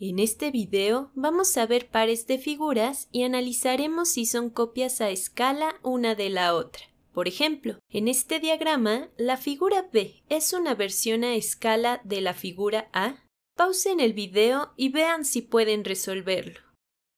En este video vamos a ver pares de figuras y analizaremos si son copias a escala una de la otra. Por ejemplo, en este diagrama, la figura B es una versión a escala de la figura A. Pausen el video y vean si pueden resolverlo.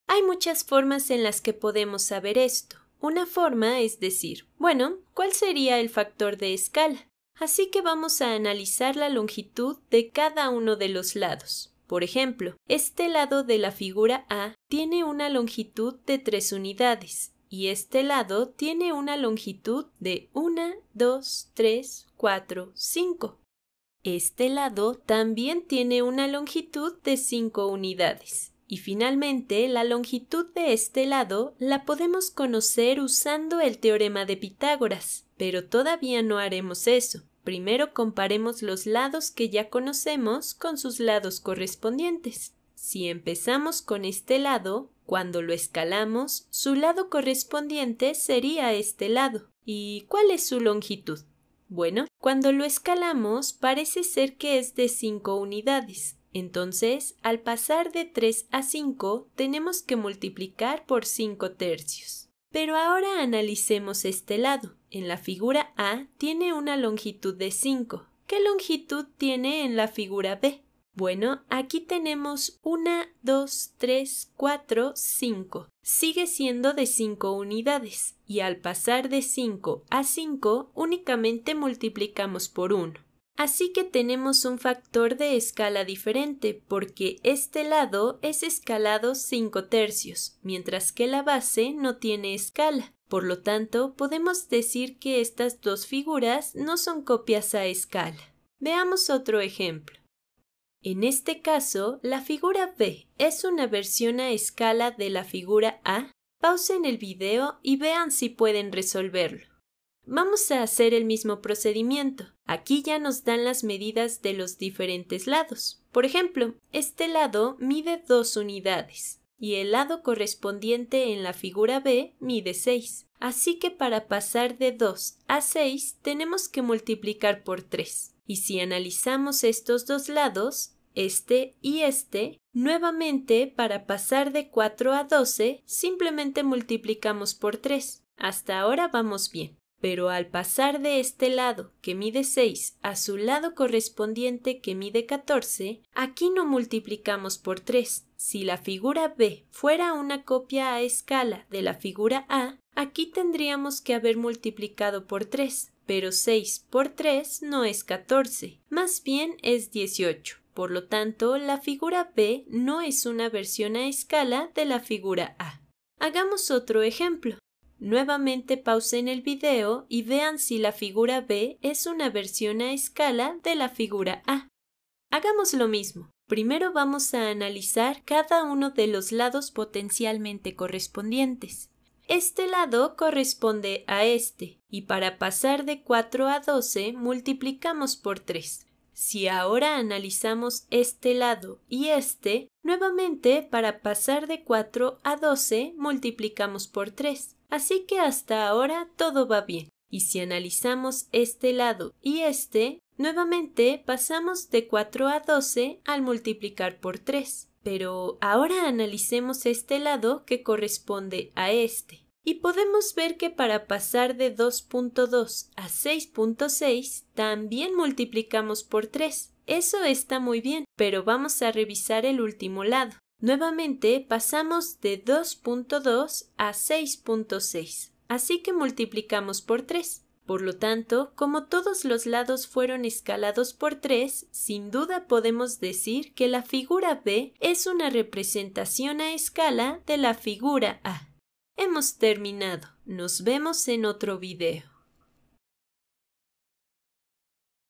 Hay muchas formas en las que podemos saber esto. Una forma es decir, bueno, ¿cuál sería el factor de escala? Así que vamos a analizar la longitud de cada uno de los lados. Por ejemplo, este lado de la figura A tiene una longitud de 3 unidades y este lado tiene una longitud de 1, 2, 3, 4, 5. Este lado también tiene una longitud de 5 unidades. Y finalmente, la longitud de este lado la podemos conocer usando el teorema de Pitágoras, pero todavía no haremos eso. Primero comparemos los lados que ya conocemos con sus lados correspondientes. Si empezamos con este lado, cuando lo escalamos, su lado correspondiente sería este lado. ¿Y cuál es su longitud? Bueno, cuando lo escalamos parece ser que es de 5 unidades. Entonces, al pasar de 3 a 5, tenemos que multiplicar por 5 tercios. Pero ahora analicemos este lado en la figura A tiene una longitud de 5. ¿Qué longitud tiene en la figura B? Bueno, aquí tenemos 1, 2, 3, 4, 5. Sigue siendo de 5 unidades y al pasar de 5 a 5 únicamente multiplicamos por 1. Así que tenemos un factor de escala diferente porque este lado es escalado 5 tercios, mientras que la base no tiene escala. Por lo tanto, podemos decir que estas dos figuras no son copias a escala. Veamos otro ejemplo. En este caso, la figura B es una versión a escala de la figura A. Pausen el video y vean si pueden resolverlo. Vamos a hacer el mismo procedimiento. Aquí ya nos dan las medidas de los diferentes lados. Por ejemplo, este lado mide 2 unidades y el lado correspondiente en la figura B mide 6. Así que para pasar de 2 a 6 tenemos que multiplicar por 3. Y si analizamos estos dos lados, este y este, nuevamente para pasar de 4 a 12 simplemente multiplicamos por 3. Hasta ahora vamos bien pero al pasar de este lado, que mide 6, a su lado correspondiente, que mide 14, aquí no multiplicamos por 3. Si la figura B fuera una copia a escala de la figura A, aquí tendríamos que haber multiplicado por 3, pero 6 por 3 no es 14, más bien es 18. Por lo tanto, la figura B no es una versión a escala de la figura A. Hagamos otro ejemplo. Nuevamente pausen el video y vean si la figura B es una versión a escala de la figura A. Hagamos lo mismo. Primero vamos a analizar cada uno de los lados potencialmente correspondientes. Este lado corresponde a este, y para pasar de 4 a 12 multiplicamos por 3. Si ahora analizamos este lado y este, nuevamente para pasar de 4 a 12 multiplicamos por 3. Así que hasta ahora todo va bien. Y si analizamos este lado y este, nuevamente pasamos de 4 a 12 al multiplicar por 3. Pero ahora analicemos este lado que corresponde a este. Y podemos ver que para pasar de 2.2 a 6.6 también multiplicamos por 3. Eso está muy bien, pero vamos a revisar el último lado. Nuevamente pasamos de 2.2 a 6.6, así que multiplicamos por 3. Por lo tanto, como todos los lados fueron escalados por 3, sin duda podemos decir que la figura B es una representación a escala de la figura A. Hemos terminado. Nos vemos en otro video.